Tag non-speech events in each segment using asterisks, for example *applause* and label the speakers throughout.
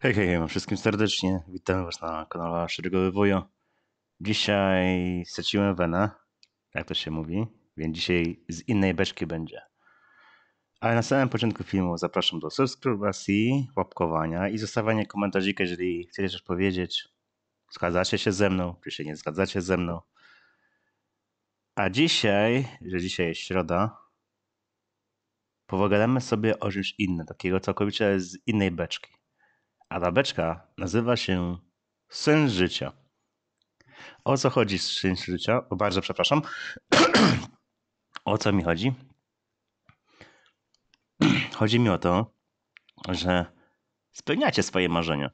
Speaker 1: Hej, hej, hej, wszystkim serdecznie. Witam Was na kanale Szeregowy Wujo. Dzisiaj straciłem wenę, jak to się mówi, więc dzisiaj z innej beczki będzie. Ale na samym początku filmu zapraszam do subskrybacji, łapkowania i zostawiania komentarzy, jeżeli chcecie coś powiedzieć. Zgadzacie się ze mną, czy się nie zgadzacie ze mną. A dzisiaj, że dzisiaj jest środa, powagadamy sobie o czymś innym, takiego całkowicie z innej beczki. A beczka nazywa się Syn Życia. O co chodzi z Syn Życia? O, bardzo przepraszam. *clears throat* o co mi chodzi? *clears throat* chodzi mi o to, że spełniacie swoje marzenia.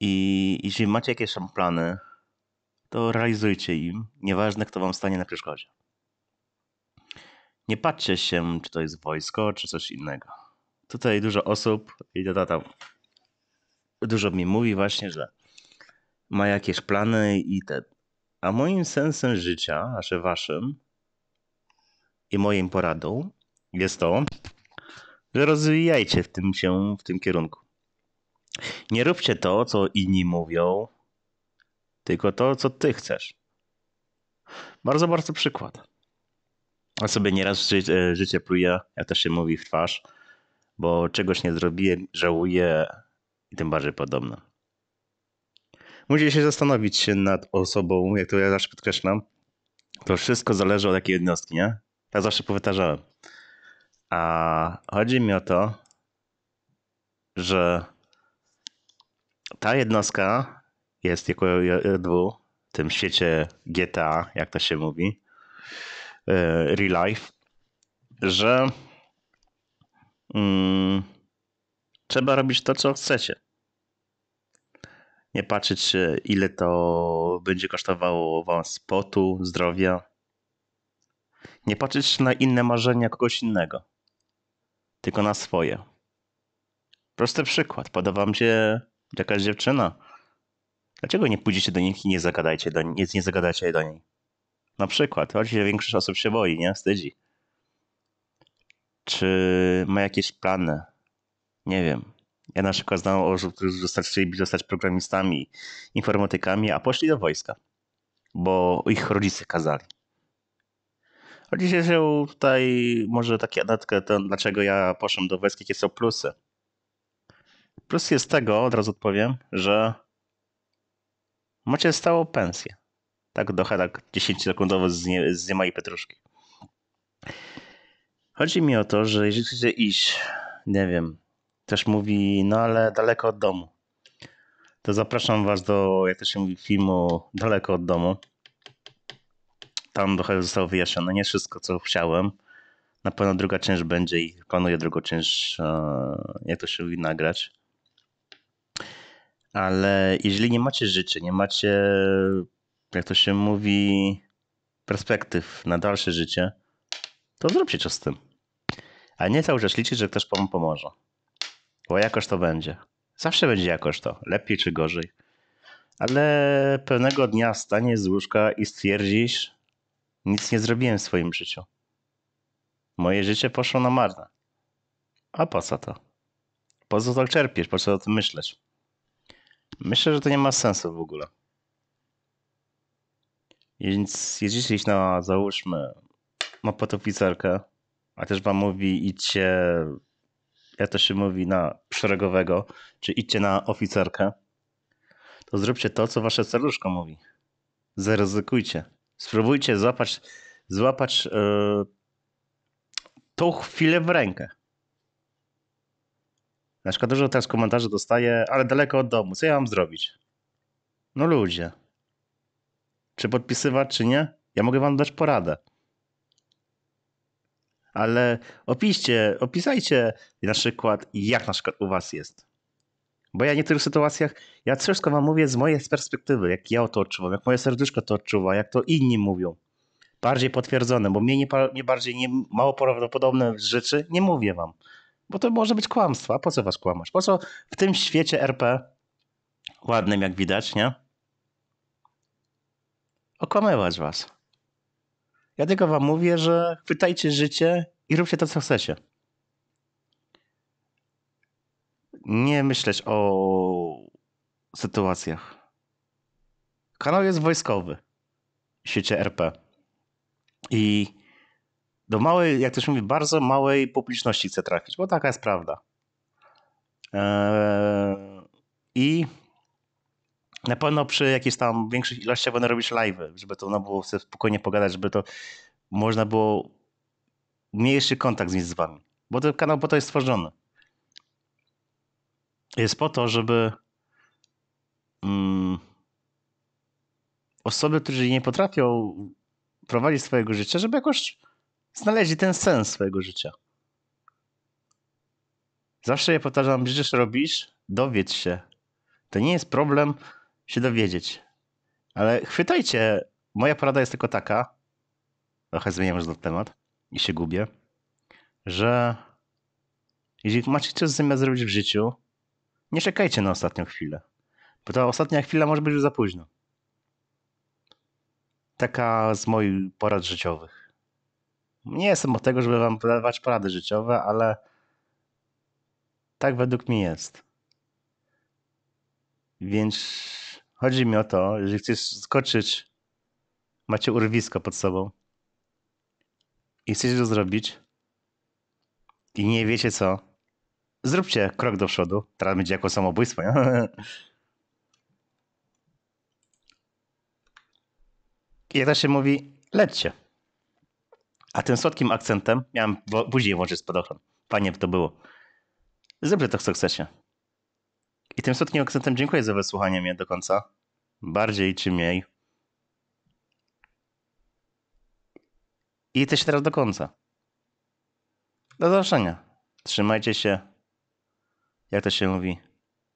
Speaker 1: I jeśli macie jakieś plany, to realizujcie im, nieważne kto wam stanie na przeszkodzie. Nie patrzcie się, czy to jest wojsko, czy coś innego tutaj dużo osób i tam dużo mi mówi właśnie, że ma jakieś plany i te. A moim sensem życia, znaczy waszym i moim poradą jest to, że rozwijajcie w tym się, w tym kierunku. Nie róbcie to, co inni mówią, tylko to, co ty chcesz. Bardzo, bardzo przykład. A sobie nieraz ży e, życie pluje, ja też się mówi w twarz bo czegoś nie zrobiłem, żałuję i tym bardziej podobno. Musisz się zastanowić się nad osobą, jak to ja zawsze podkreślam. To wszystko zależy od jakiej jednostki, nie? Tak zawsze powtarzałem. A chodzi mi o to, że ta jednostka jest jako dwu w tym świecie GTA, jak to się mówi, e, real life, że Mm. trzeba robić to, co chcecie. Nie patrzeć, ile to będzie kosztowało wam spotu, zdrowia. Nie patrzeć na inne marzenia kogoś innego, tylko na swoje. Prosty przykład. Podawam mi się jakaś dziewczyna. Dlaczego nie pójdziecie do niej i nie zagadajcie do niej, nie zagadajcie do niej? Na przykład, oczywiście większość osób się boi, nie? Wstydzi czy ma jakieś plany. Nie wiem. Ja na przykład znam osób, którzy zostać, chcieliby zostać programistami, informatykami, a poszli do wojska, bo ich rodzice kazali. Chodzi się tutaj może takie datkę, dlaczego ja poszłem do wojska, jakie są plusy. Plus jest tego, od razu odpowiem, że macie stałą pensję. Tak do tak 10 sekundowo z, nie, z i petruszki. Chodzi mi o to, że jeżeli chcecie iść, nie wiem, też mówi, no ale daleko od domu, to zapraszam was do, jak to się mówi, filmu Daleko od domu. Tam trochę zostało wyjaśnione nie wszystko, co chciałem. Na pewno druga część będzie i planuję drugą część, e, jak to się mówi, nagrać. Ale jeżeli nie macie życia, nie macie, jak to się mówi, perspektyw na dalsze życie, to zróbcie coś z tym. A nie cały czas liczyć, że ktoś mu pomoże. Bo jakoś to będzie. Zawsze będzie jakoś to, lepiej czy gorzej. Ale pewnego dnia stanie z łóżka i stwierdzisz, nic nie zrobiłem w swoim życiu. Moje życie poszło na marne. A po co to? Po co to czerpiesz? Po co o tym myśleć? Myślę, że to nie ma sensu w ogóle. Więc jedziecie na, załóżmy, ma potopicerkę, a też wam mówi idźcie, jak to się mówi, na szeregowego, czy idźcie na oficerkę, to zróbcie to, co wasze serduszko mówi. Zaryzykujcie. Spróbujcie złapać, złapać yy, tą chwilę w rękę. Na przykład dużo teraz komentarzy dostaję, ale daleko od domu, co ja mam zrobić? No ludzie. Czy podpisywać, czy nie? Ja mogę wam dać poradę ale opiszcie, opisajcie na przykład, jak na przykład u was jest. Bo ja w niektórych sytuacjach, ja wszystko wam mówię z mojej perspektywy, jak ja to odczuwam, jak moje serduszko to odczuwa, jak to inni mówią. Bardziej potwierdzone, bo mnie, nie, mnie bardziej nie, mało prawdopodobne rzeczy nie mówię wam. Bo to może być kłamstwa. Po co was kłamasz? Po co w tym świecie RP, ładnym jak widać, nie? Okłamywać was. Ja tylko wam mówię, że pytajcie życie i róbcie to, co chcecie. Nie myśleć o sytuacjach. Kanał jest wojskowy w RP. I do małej, jak ktoś mówi, bardzo małej publiczności chce trafić, bo taka jest prawda. Eee, I na pewno przy jakiejś tam większej ilościach będę robić live, żeby to no, było sobie spokojnie pogadać, żeby to można było mniejszy kontakt z wami. Bo ten kanał po to jest stworzony. Jest po to, żeby mm, osoby, które nie potrafią prowadzić swojego życia, żeby jakoś znaleźli ten sens swojego życia. Zawsze je powtarzam, że robisz, dowiedz się. To nie jest problem się dowiedzieć. Ale chwytajcie. Moja porada jest tylko taka, trochę zmieniam już temat i się gubię, że jeśli macie coś zamiar zrobić w życiu, nie czekajcie na ostatnią chwilę. Bo ta ostatnia chwila może być już za późno. Taka z moich porad życiowych. Nie jestem od tego, żeby wam podawać porady życiowe, ale tak według mnie jest. Więc Chodzi mi o to, jeżeli chcesz skoczyć, macie urwisko pod sobą i chcecie to zrobić i nie wiecie co, zróbcie krok do przodu. Teraz będzie jako samobójstwo. Nie? I *laughs* jak to się mówi, lećcie. A tym słodkim akcentem miałem później włączyć spadochron. Panie, to było. Zróbcie to, co chcecie. I tym słodkim akcentem dziękuję za wysłuchanie mnie do końca. Bardziej czy mniej. I jesteście teraz do końca. Do zobaczenia. Trzymajcie się. Jak to się mówi?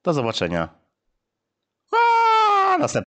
Speaker 1: Do zobaczenia. Aaaa, następny.